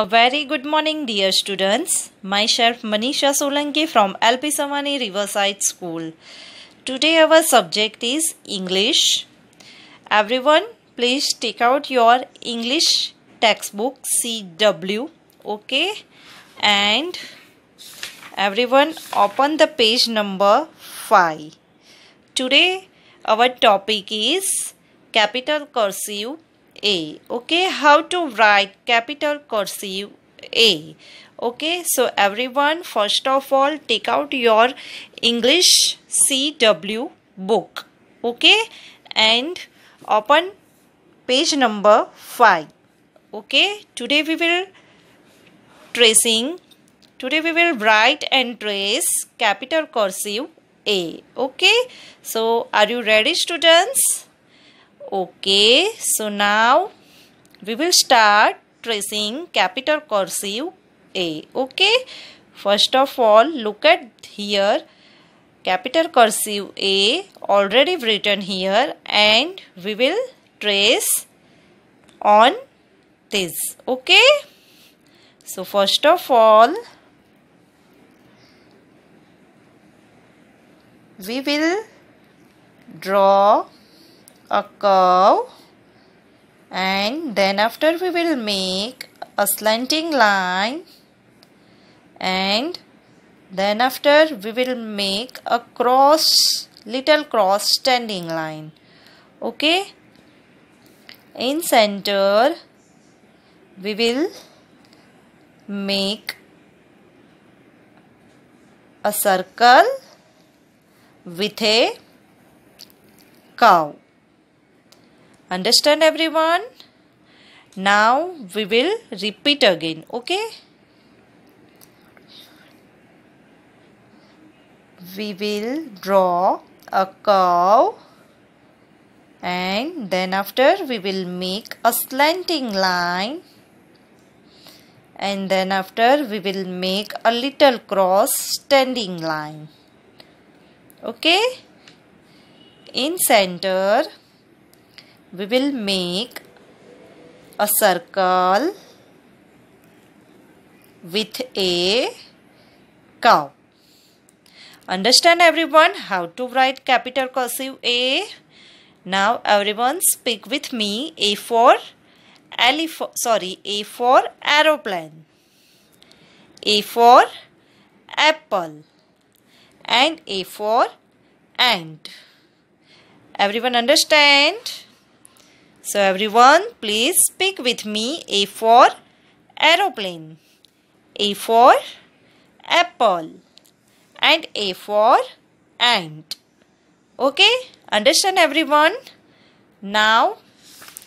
A very good morning dear students. Myself Manisha Solanki from LP Samani Riverside School. Today our subject is English. Everyone please take out your English textbook CW okay and everyone open the page number 5. Today our topic is capital cursive a. Okay, how to write capital cursive A. Okay, so everyone, first of all, take out your English CW book. Okay, and open page number 5. Okay, today we will tracing. Today we will write and trace capital cursive A. Okay, so are you ready students? Okay, so now we will start tracing capital cursive A. Okay, first of all, look at here capital cursive A already written here and we will trace on this. Okay, so first of all, we will draw a curve and then after we will make a slanting line and then after we will make a cross little cross standing line okay in center we will make a circle with a curve Understand everyone? Now we will repeat again, okay? We will draw a curve and then after we will make a slanting line and then after we will make a little cross standing line okay in center we will make a circle with a cow. Understand everyone how to write capital cursive A? Now everyone speak with me A for elephant sorry A for aeroplane A for apple and A for ant. Everyone understand? So everyone please speak with me A for aeroplane, A for apple and A for ant. Okay, understand everyone? Now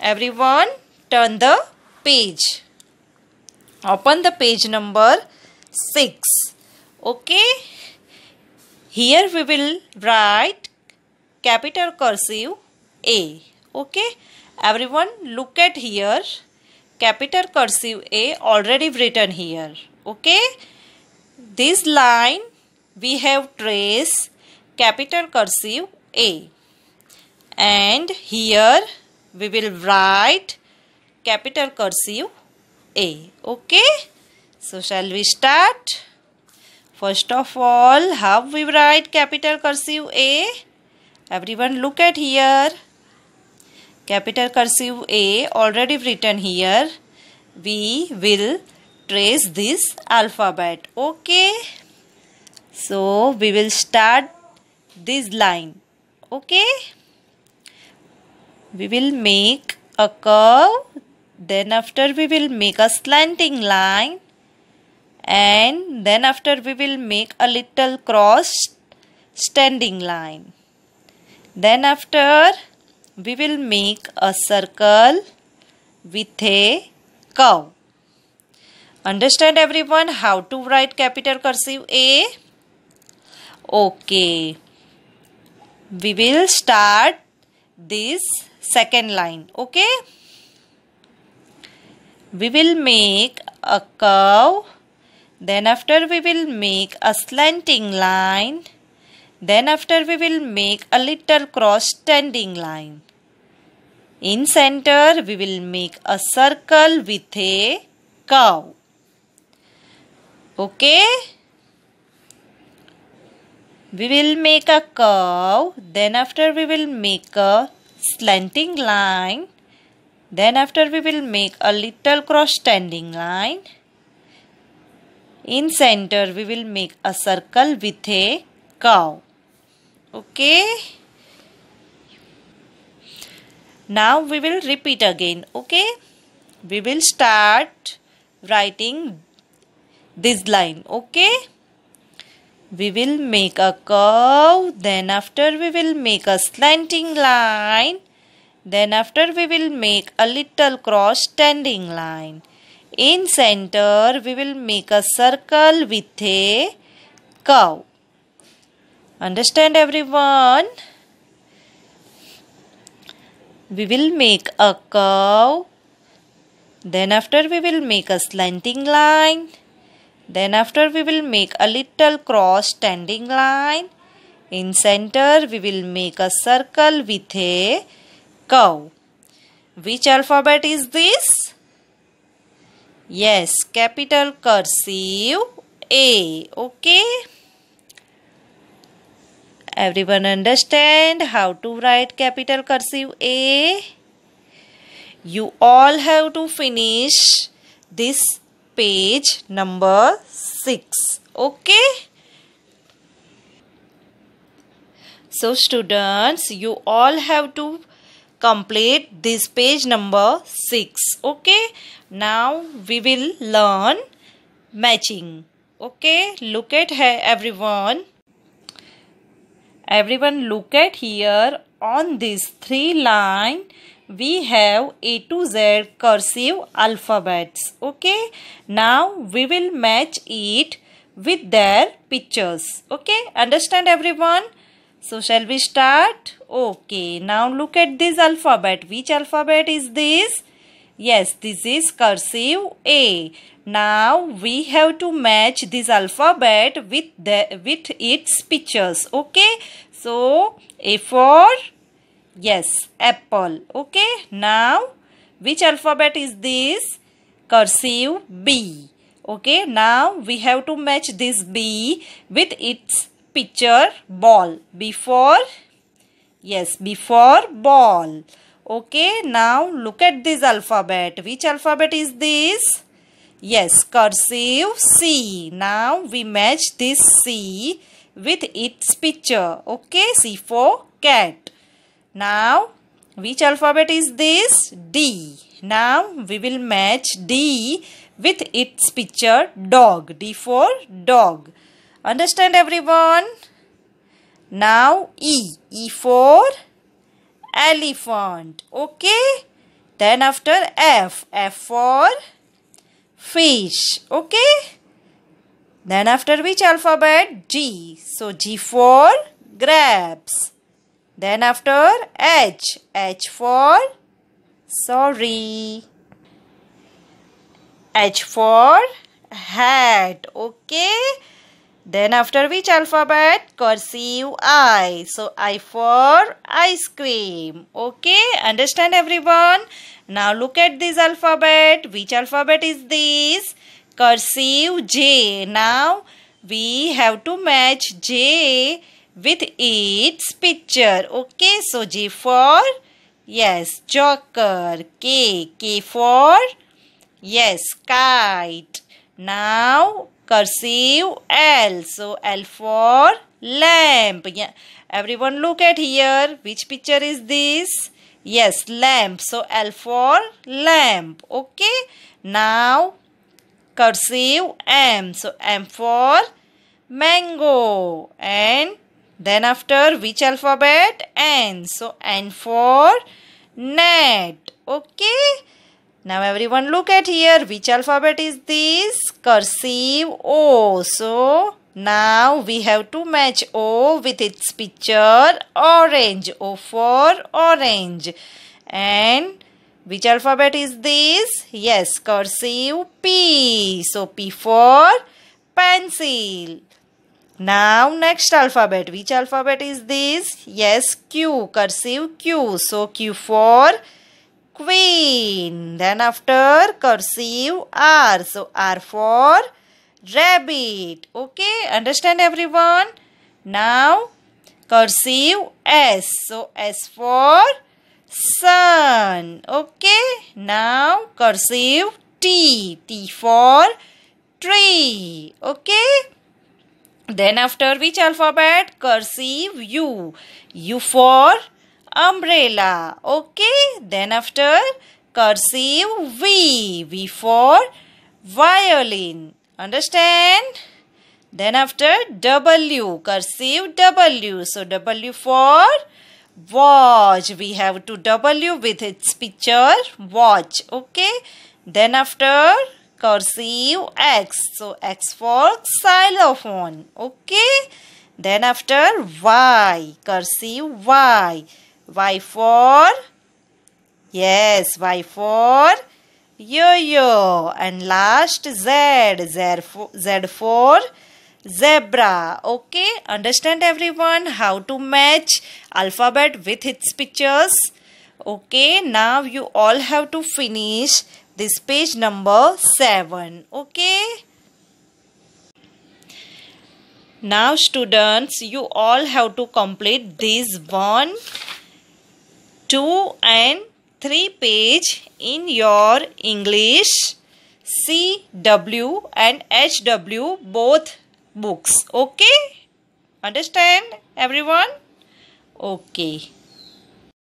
everyone turn the page. Open the page number 6. Okay, here we will write capital cursive A. Okay everyone look at here capital cursive A already written here okay this line we have trace capital cursive A and here we will write capital cursive A okay so shall we start first of all how we write capital cursive A everyone look at here capital cursive A already written here. We will trace this alphabet. Okay. So we will start this line. Okay. We will make a curve. Then after we will make a slanting line. And then after we will make a little cross standing line. Then after we will make a circle with a curve. Understand everyone how to write capital cursive A? Okay. We will start this second line. Okay. We will make a curve. Then after we will make a slanting line. Then after we will make a little cross standing line. In center we will make a circle with a curve. Okay? We will make a curve. Then after we will make a slanting line. Then after we will make a little cross standing line. In center we will make a circle with a curve okay now we will repeat again okay we will start writing this line okay we will make a curve then after we will make a slanting line then after we will make a little cross standing line in center we will make a circle with a curve Understand everyone? We will make a curve. Then after we will make a slanting line. Then after we will make a little cross standing line. In center we will make a circle with a curve. Which alphabet is this? Yes, capital cursive A. Okay. Everyone understand how to write capital cursive A? You all have to finish this page number 6. Okay? So students, you all have to complete this page number 6. Okay? Now we will learn matching. Okay? Look at everyone. Everyone look at here on this three line we have A to Z cursive alphabets. Okay. Now we will match it with their pictures. Okay. Understand everyone? So shall we start? Okay. Now look at this alphabet. Which alphabet is this? Yes, this is cursive A. Now we have to match this alphabet with the with its pictures. Okay. So A for yes, apple. Okay. Now which alphabet is this? Cursive B. Okay. Now we have to match this B with its picture ball. Before yes, before ball. Okay, now look at this alphabet. Which alphabet is this? Yes, cursive C. Now we match this C with its picture. Okay, C for cat. Now, which alphabet is this? D. Now we will match D with its picture dog. D for dog. Understand everyone? Now E. E for elephant. Okay. Then after F. F for fish. Okay. Then after which alphabet? G. So G for grabs. Then after H. H for sorry. H for hat. Okay. Then after which alphabet? Cursive I. So I for ice cream. Okay, understand everyone? Now look at this alphabet. Which alphabet is this? Cursive J. Now we have to match J with its picture. Okay, so J for yes, joker. K. K for yes, kite. Now cursive L. So L for lamp. Yeah. Everyone look at here. Which picture is this? Yes, lamp. So L for lamp. Okay. Now cursive M. So M for mango. And then after which alphabet? N. So N for net. Okay. Now everyone look at here. Which alphabet is this? cursive O. So now we have to match O with its picture orange. O for orange. And which alphabet is this? Yes, cursive P. So P for pencil. Now next alphabet. Which alphabet is this? Yes, Q. Cursive Q. So Q for pencil queen. Then after cursive R. So R for rabbit. Okay, understand everyone? Now cursive S. So S for sun. Okay, now cursive T. T for tree. Okay. Then after which alphabet? Cursive U. U for umbrella. Okay. Then after cursive V. V for violin. Understand? Then after W. Cursive W. So W for watch. We have to W with its picture. Watch. Okay. Then after cursive X. So X for xylophone. Okay. Then after Y. Cursive Y. Y for yes, Y for yo-yo, and last Z, Z for, Z for zebra. Okay, understand everyone how to match alphabet with its pictures. Okay, now you all have to finish this page number 7. Okay. Now students, you all have to complete this one 2 and 3 page in your English CW and HW both books. Okay? Understand everyone? Okay.